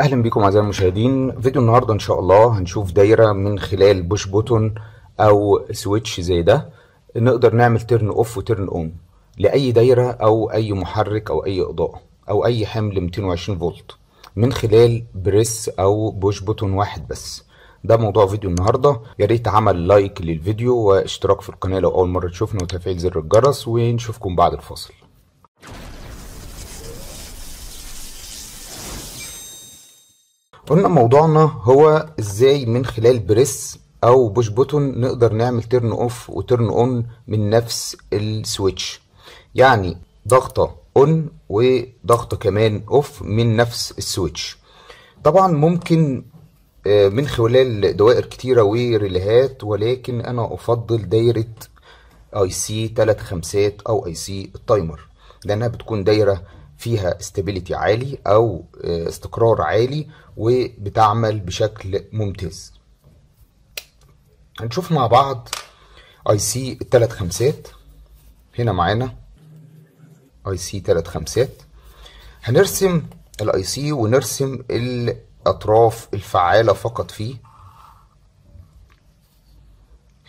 اهلا بكم اعزائي المشاهدين فيديو النهارده ان شاء الله هنشوف دايره من خلال بوش بوتون او سويتش زي ده نقدر نعمل تيرن اوف وتيرن اون لاي دايره او اي محرك او اي اضاءه او اي حمل 220 فولت من خلال بريس او بوش بوتون واحد بس ده موضوع فيديو النهارده يا ريت عمل لايك للفيديو واشتراك في القناه لو اول مره تشوفنا وتفعيل زر الجرس ونشوفكم بعد الفاصل قلنا موضوعنا هو ازاي من خلال بريس او بوش بوتون نقدر نعمل تيرن اوف وتيرن اون من نفس السويتش يعني ضغطه اون وضغطه كمان اوف من نفس السويتش طبعا ممكن آه، من خلال دوائر كتيره وريليهات ولكن انا افضل دايره اي سي 3 خمسات او اي سي التايمر لانها بتكون دايره فيها استابيليتي عالي او آه، استقرار عالي وبتعمل بشكل ممتاز هنشوف مع بعض اي سي الثلاث خمسات هنا معانا اي سي ثلاث خمسات هنرسم الاي سي ونرسم الاطراف الفعاله فقط فيه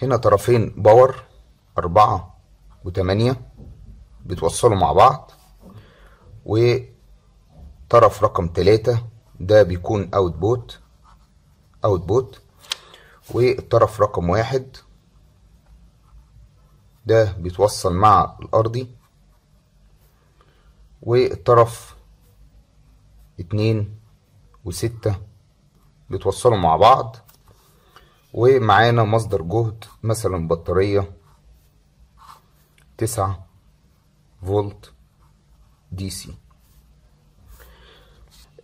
هنا طرفين باور أربعة وتمانية بتوصلوا مع بعض وطرف رقم تلاتة ده بيكون اوت بوت اوت بوت والطرف رقم واحد ده بيتوصل مع الارضي والطرف اتنين وستة بيتوصلوا مع بعض ومعانا مصدر جهد مثلا بطارية تسعة فولت دي سي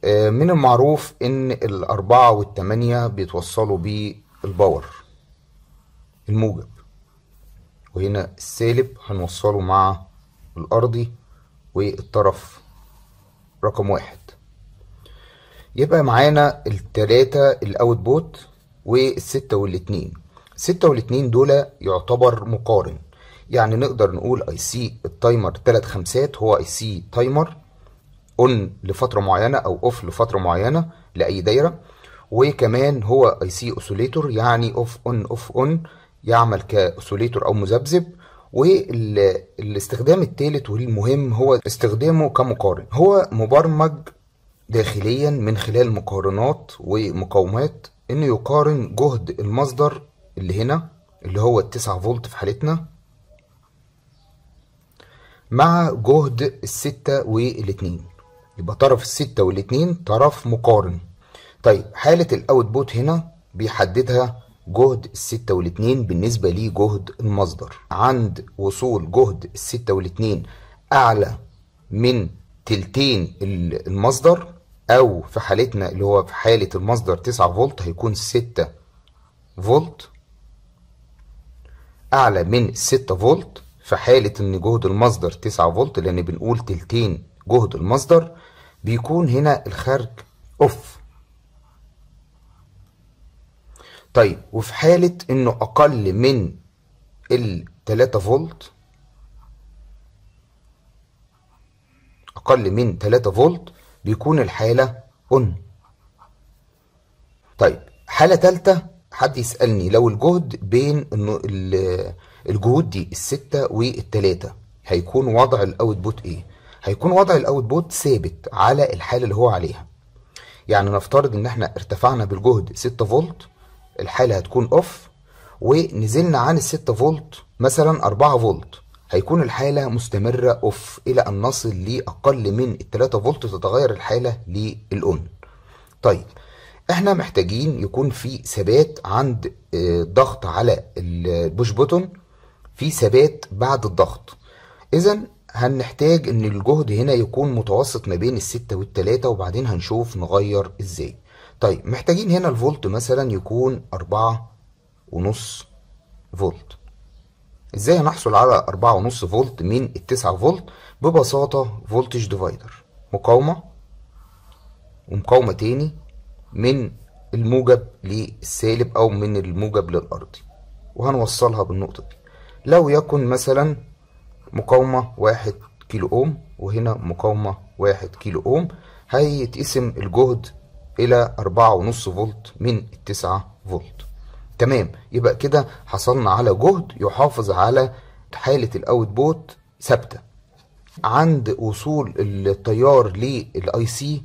آه، من المعروف ان الاربعة والتمانية بيتوصلوا بالباور الموجب وهنا السالب هنوصله مع الارضي والطرف رقم واحد يبقى معانا التلاتة الاوت بوت والستة والاتنين الستة والاتنين دول يعتبر مقارن يعني نقدر نقول اي سي التايمر ثلاث خمسات هو اي سي تايمر اون لفتره معينه او اوف لفتره معينه لاي دايره وكمان هو اي سي اوسيليتور يعني اوف اون اوف اون يعمل كاوسيليتور او مذبذب والاستخدام الثالث والمهم هو استخدامه كمقارن هو مبرمج داخليا من خلال مقارنات ومقاومات انه يقارن جهد المصدر اللي هنا اللي هو التسعة فولت في حالتنا مع جهد الستة والاتنين يبقى طرف الستة والاتنين طرف مقارن طيب حالة الاوتبوت هنا بيحددها جهد الستة والاتنين بالنسبة لجهد المصدر عند وصول جهد الستة والاتنين أعلى من تلتين المصدر أو في حالتنا اللي هو في حالة المصدر 9 فولت هيكون 6 فولت أعلى من 6 فولت في حالة ان جهد المصدر 9 فولت لان بنقول تلتين جهد المصدر بيكون هنا الخارج اوف طيب وفي حالة انه اقل من ال 3 فولت اقل من 3 فولت بيكون الحالة اون طيب حالة تالتة حد يسألني لو الجهد بين الجهود دي الستة والتلاتة هيكون وضع الاوتبوت ايه هيكون وضع الاوتبوت ثابت على الحالة اللي هو عليها يعني نفترض ان احنا ارتفعنا بالجهد 6 فولت الحالة هتكون اوف ونزلنا عن ال 6 فولت مثلا 4 فولت هيكون الحالة مستمرة اوف الى ان نصل لاقل من ال 3 فولت تتغير الحالة للاون طيب احنا محتاجين يكون في ثبات عند الضغط آه، على البوش بوتون في ثبات بعد الضغط اذا هنحتاج ان الجهد هنا يكون متوسط ما بين الستة والتلاتة وبعدين هنشوف نغير ازاي طيب محتاجين هنا الفولت مثلا يكون أربعة ونص فولت ازاي هنحصل على أربعة ونص فولت من التسعة فولت ببساطة فولتج ديفايدر مقاومة ومقاومة تاني من الموجب للسالب أو من الموجب للأرضي وهنوصلها بالنقطة دي لو يكن مثلا مقاومة واحد كيلو أوم وهنا مقاومة واحد كيلو أوم هيتقسم الجهد إلى أربعة ونص فولت من التسعة فولت تمام يبقى كده حصلنا على جهد يحافظ على حالة الأوت بوت ثابتة عند وصول التيار للاي سي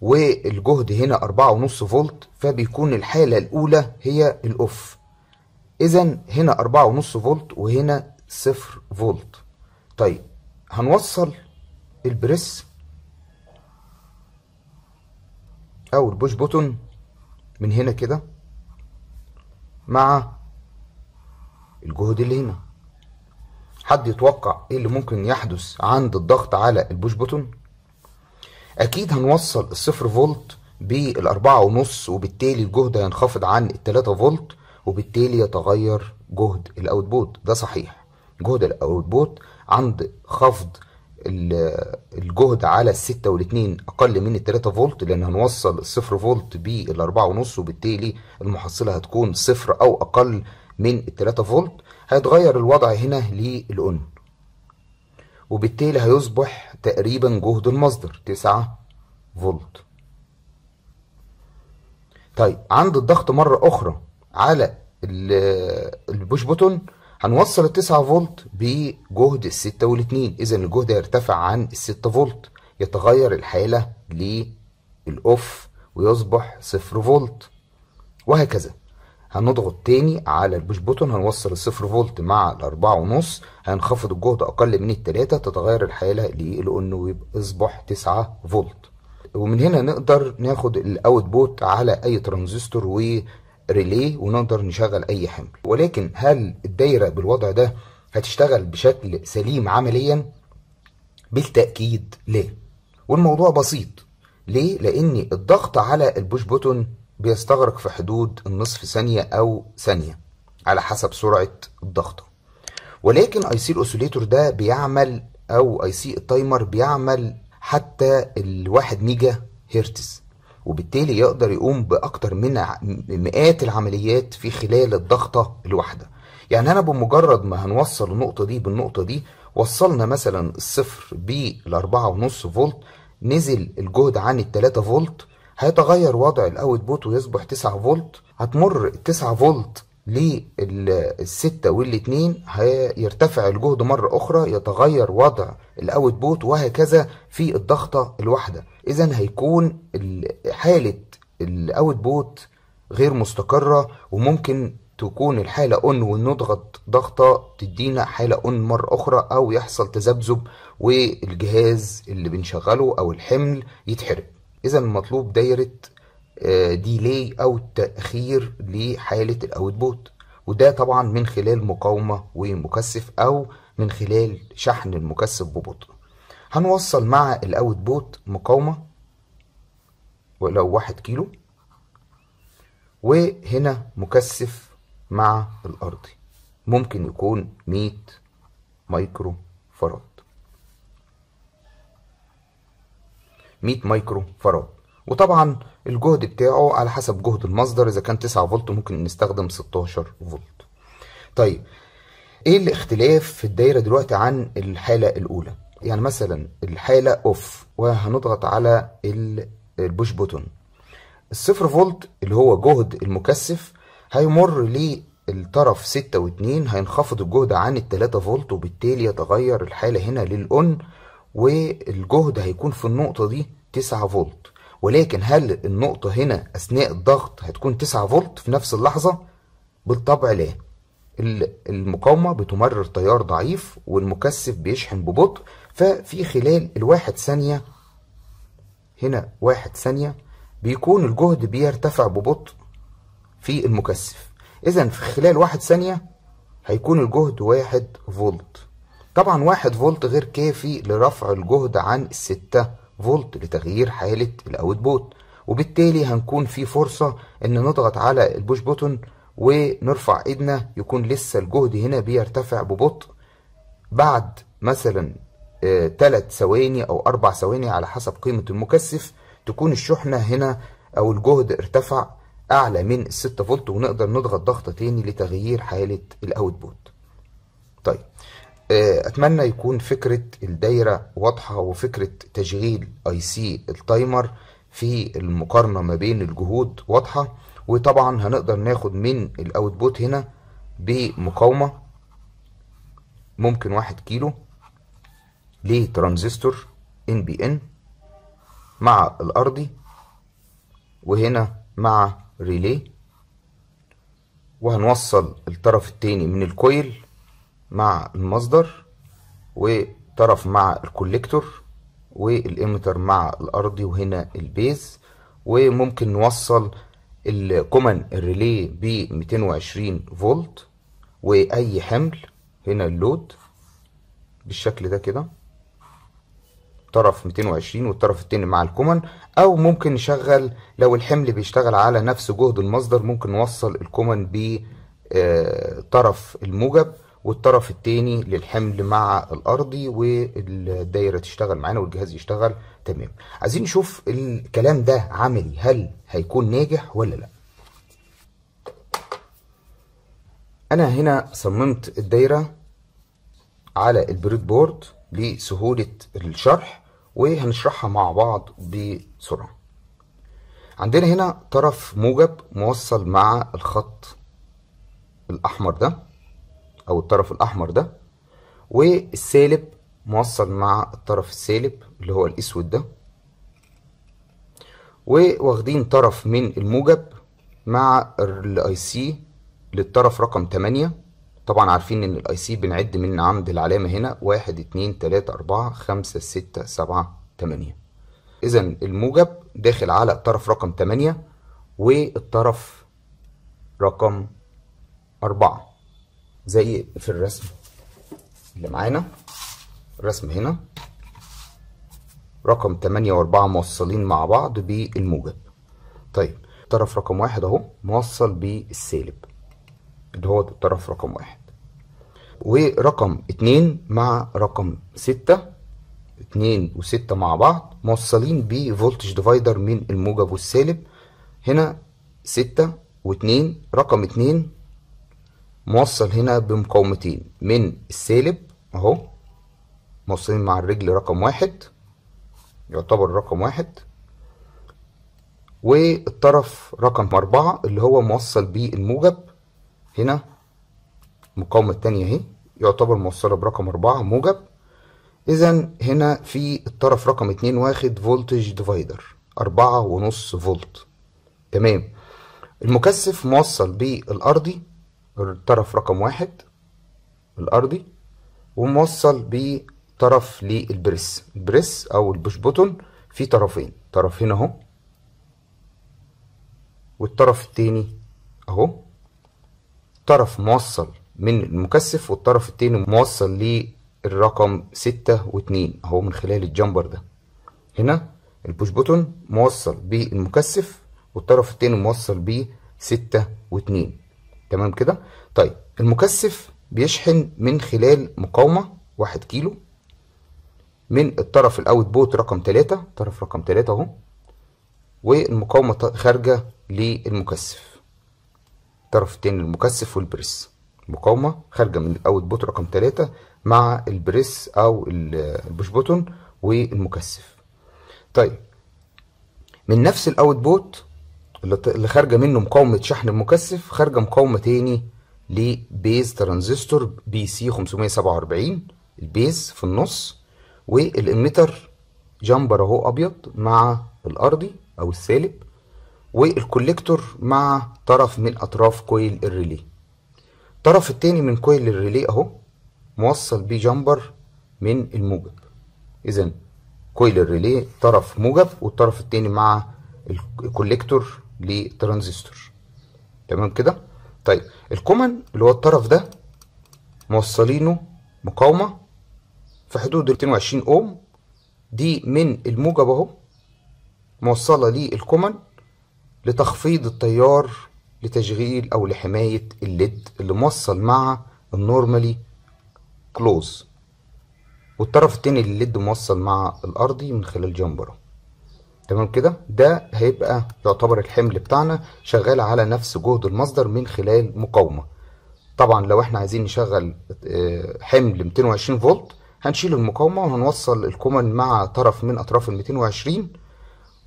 والجهد هنا أربعة ونص فولت فبيكون الحالة الأولى هي الأوف اذا هنا أربعة ونص فولت وهنا صفر فولت طيب هنوصل البريس او البوش بوتون من هنا كده مع الجهد اللي هنا حد يتوقع ايه اللي ممكن يحدث عند الضغط على البوش بوتون اكيد هنوصل الصفر فولت بالاربعة ونص وبالتالي الجهد هينخفض عن التلاتة فولت وبالتالي يتغير جهد الاوتبوت ده صحيح جهد الاوتبوت عند خفض الجهد على الستة والاتنين اقل من التلاتة فولت لان هنوصل 0 فولت بالاربعة ونص وبالتالي المحصلة هتكون صفر او اقل من التلاتة فولت هيتغير الوضع هنا للأن وبالتالي هيصبح تقريبا جهد المصدر تسعة فولت طيب عند الضغط مرة أخرى على البوش بوتون هنوصل ال 9 فولت بجهد ال 6 اذا الجهد يرتفع عن ال 6 فولت يتغير الحاله للاوف ويصبح 0 فولت وهكذا هنضغط تاني على البوش بوتون هنوصل الصفر فولت مع الأربعة ونص هينخفض الجهد أقل من التلاتة تتغير الحالة للأون ويصبح تسعة فولت ومن هنا نقدر ناخد الأوت بوت على أي ترانزستور ريلي ونقدر نشغل اي حمل ولكن هل الدايره بالوضع ده هتشتغل بشكل سليم عمليا بالتاكيد لا والموضوع بسيط ليه لان الضغط على البوش بوتون بيستغرق في حدود النصف ثانيه او ثانيه على حسب سرعه الضغط ولكن اي سي الاوسيليتور ده بيعمل او اي سي التايمر بيعمل حتى الواحد ميجا هرتز وبالتالي يقدر يقوم باكتر من مئات العمليات في خلال الضغطه الواحده يعني انا بمجرد ما هنوصل النقطه دي بالنقطه دي وصلنا مثلا الصفر بالاربعة ونص فولت نزل الجهد عن 3 فولت هيتغير وضع الاوتبوت ويصبح 9 فولت هتمر 9 فولت للستة والاتنين هيرتفع الجهد مرة أخرى يتغير وضع الأوت بوت وهكذا في الضغطة الواحدة إذا هيكون حالة الأوت بوت غير مستقرة وممكن تكون الحالة اون ونضغط ضغطة تدينا حالة اون مرة أخرى أو يحصل تذبذب والجهاز اللي بنشغله أو الحمل يتحرق إذا المطلوب دايرة ديلي آه، او تاخير لحاله الاوتبوت وده طبعا من خلال مقاومه ومكثف او من خلال شحن المكثف ببطء هنوصل مع الاوتبوت مقاومه ولو واحد كيلو وهنا مكثف مع الارضي ممكن يكون 100 مايكرو فراد 100 مايكرو فراد وطبعا الجهد بتاعه على حسب جهد المصدر اذا كان 9 فولت ممكن نستخدم 16 فولت طيب ايه الاختلاف في الدايره دلوقتي عن الحاله الاولى يعني مثلا الحاله اوف وهنضغط على البوش بوتون الصفر فولت اللي هو جهد المكثف هيمر للطرف 6 و2 هينخفض الجهد عن ال 3 فولت وبالتالي يتغير الحاله هنا للاون والجهد هيكون في النقطه دي 9 فولت ولكن هل النقطة هنا أثناء الضغط هتكون 9 فولت في نفس اللحظة؟ بالطبع لا المقاومة بتمرر تيار ضعيف والمكثف بيشحن ببطء ففي خلال الواحد ثانية هنا واحد ثانية بيكون الجهد بيرتفع ببطء في المكثف إذا في خلال واحد ثانية هيكون الجهد واحد فولت طبعا واحد فولت غير كافي لرفع الجهد عن الستة فولت لتغيير حالة الاوتبوت وبالتالي هنكون في فرصة ان نضغط على البوش بوتون ونرفع ايدنا يكون لسه الجهد هنا بيرتفع ببطء بعد مثلا ثلاث آه، ثواني او اربع ثواني على حسب قيمة المكثف تكون الشحنة هنا او الجهد ارتفع اعلى من الستة فولت ونقدر نضغط ضغطة تاني لتغيير حالة الاوتبوت طيب آه، اتمنى يكون فكره الدايره واضحه وفكره تشغيل اي سي التايمر في المقارنه ما بين الجهود واضحه وطبعا هنقدر ناخد من الاوتبوت هنا بمقاومه ممكن واحد كيلو لترانزستور ان بي ان مع الارضي وهنا مع ريلي وهنوصل الطرف التاني من الكويل مع المصدر وطرف مع الكوليكتور والامتر مع الارضي وهنا البيز وممكن نوصل الكومن الريلي ب 220 فولت واي حمل هنا اللود بالشكل ده كده طرف 220 والطرف التاني مع الكومن او ممكن نشغل لو الحمل بيشتغل على نفس جهد المصدر ممكن نوصل الكومن بطرف الموجب والطرف التاني للحمل مع الارضي والدايره تشتغل معانا والجهاز يشتغل تمام عايزين نشوف الكلام ده عملي هل هيكون ناجح ولا لا انا هنا صممت الدايره على البريد بورد لسهوله الشرح وهنشرحها مع بعض بسرعه عندنا هنا طرف موجب موصل مع الخط الاحمر ده او الطرف الاحمر ده والسالب موصل مع الطرف السالب اللي هو الاسود ده وواخدين طرف من الموجب مع الاي سي للطرف رقم 8 طبعا عارفين ان الاي سي بنعد من عند العلامه هنا 1 2 3 4 5 6 7 8 اذا الموجب داخل على الطرف رقم 8 والطرف رقم 4 زي في الرسم اللي معانا الرسم هنا رقم 8 و4 موصلين مع بعض بالموجب طيب طرف رقم واحد اهو موصل بالسالب اللي هو طرف رقم واحد ورقم اتنين مع رقم ستة اتنين وستة مع بعض موصلين بفولتج ديفايدر من الموجب والسالب هنا ستة واتنين رقم اتنين موصل هنا بمقاومتين من السالب اهو موصلين مع الرجل رقم واحد يعتبر رقم واحد والطرف رقم أربعة اللي هو موصل بالموجب هنا المقاومة تانية اهي يعتبر موصلة برقم أربعة موجب إذا هنا في الطرف رقم اتنين واخد فولتج ديفايدر أربعة ونص فولت تمام المكثف موصل بالأرضي الطرف رقم واحد الأرضي وموصل بطرف للبريس البريس أو البوش بوتون في طرفين طرف هنا أهو والطرف التاني أهو طرف موصل من المكثف والطرف التاني موصل للرقم ستة واتنين أهو من خلال الجمبر ده هنا البوش بوتون موصل بالمكثف والطرف التاني موصل بيه ستة واتنين تمام كده طيب المكثف بيشحن من خلال مقاومه 1 كيلو من الطرف الاوت بوت رقم 3 طرف رقم 3 اهو والمقاومه خارجه للمكثف الطرف التاني المكثف والبريس مقاومه خارجه من الاوت بوت رقم 3 مع البريس او البوش بوتون والمكثف طيب من نفس الاوت بوت اللي خارجه منه مقاومه شحن مكثف خارجه مقاومه تاني لبيز ترانزستور بي سي 547 البيز في النص والاميتر جامبر اهو ابيض مع الارضي او السالب والكوليكتور مع طرف من اطراف كويل الريلي الطرف التاني من كويل الريلي اهو موصل بيه جامبر من الموجب اذا كويل الريلي طرف موجب والطرف التاني مع الكوليكتور لترانزستور تمام كده طيب الكومن اللي هو الطرف ده موصلينه مقاومه في حدود 22 اوم دي من الموجب اهو موصله للكومن لتخفيض التيار لتشغيل او لحمايه الليد اللي موصل مع النورمالي كلوز والطرف التاني الليد موصل مع الارضي من خلال جمبره تمام كده ده هيبقى يعتبر الحمل بتاعنا شغال على نفس جهد المصدر من خلال مقاومه طبعا لو احنا عايزين نشغل آه، حمل 220 فولت هنشيل المقاومه وهنوصل الكومن مع طرف من اطراف ال 220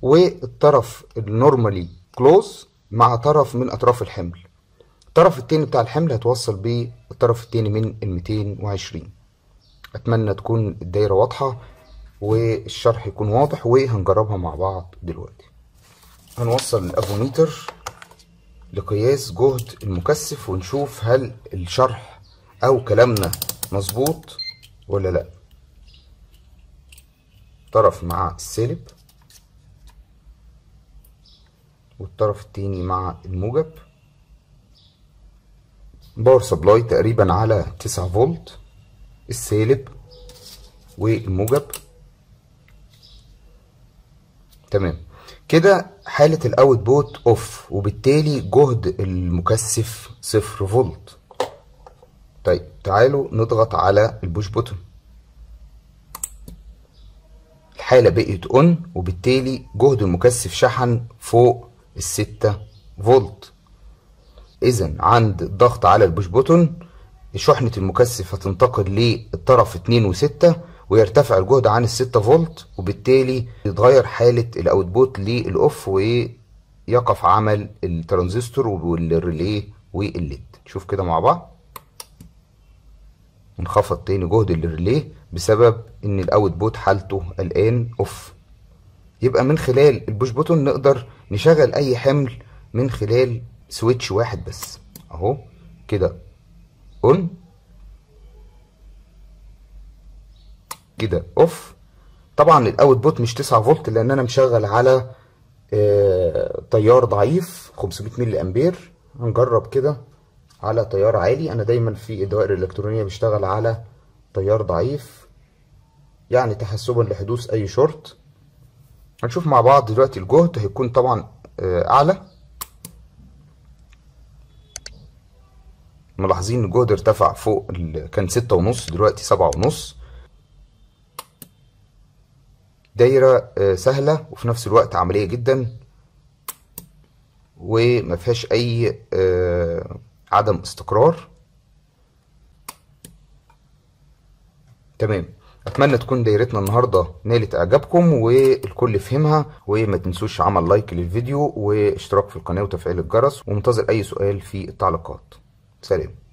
والطرف النورمالي كلوز مع طرف من اطراف الحمل الطرف التاني بتاع الحمل هتوصل بالطرف التاني من ال 220 اتمنى تكون الدايره واضحه والشرح يكون واضح وهنجربها مع بعض دلوقتي هنوصل الافوميتر لقياس جهد المكثف ونشوف هل الشرح او كلامنا مظبوط ولا لا طرف مع السالب والطرف التاني مع الموجب باور سبلاي تقريبا على 9 فولت السالب والموجب تمام كده حالة الاوت بوت اوف وبالتالي جهد المكثف صفر فولت طيب تعالوا نضغط على البوش بوتن الحالة بقيت اون وبالتالي جهد المكثف شحن فوق الستة فولت اذا عند الضغط على البوش بوتن شحنة المكثف هتنتقل للطرف اتنين وستة ويرتفع الجهد عن ال 6 فولت وبالتالي يتغير حالة الاوتبوت للاوف ويقف عمل الترانزستور والريليه والليد نشوف كده مع بعض انخفض تاني جهد الريليه بسبب ان الاوتبوت حالته الان اوف يبقى من خلال البوش بوتون نقدر نشغل اي حمل من خلال سويتش واحد بس اهو كده اون كده اوف طبعا الاوت بوت مش 9 فولت لان انا مشغل على آه، تيار ضعيف 500 ملي امبير هنجرب كده على تيار عالي انا دايما في الدوائر الالكترونيه بشتغل على تيار ضعيف يعني تحسبا لحدوث اي شورت هنشوف مع بعض دلوقتي الجهد هيكون طبعا آه، اعلى ملاحظين الجهد ارتفع فوق كان ستة ونص دلوقتي سبعة ونص دايرة آه، سهلة وفي نفس الوقت عملية جدا وما فيهاش اي آه، عدم استقرار تمام اتمنى تكون دايرتنا النهارده نالت اعجابكم والكل فهمها وما تنسوش عمل لايك للفيديو واشتراك في القناه وتفعيل الجرس ومنتظر اي سؤال في التعليقات سلام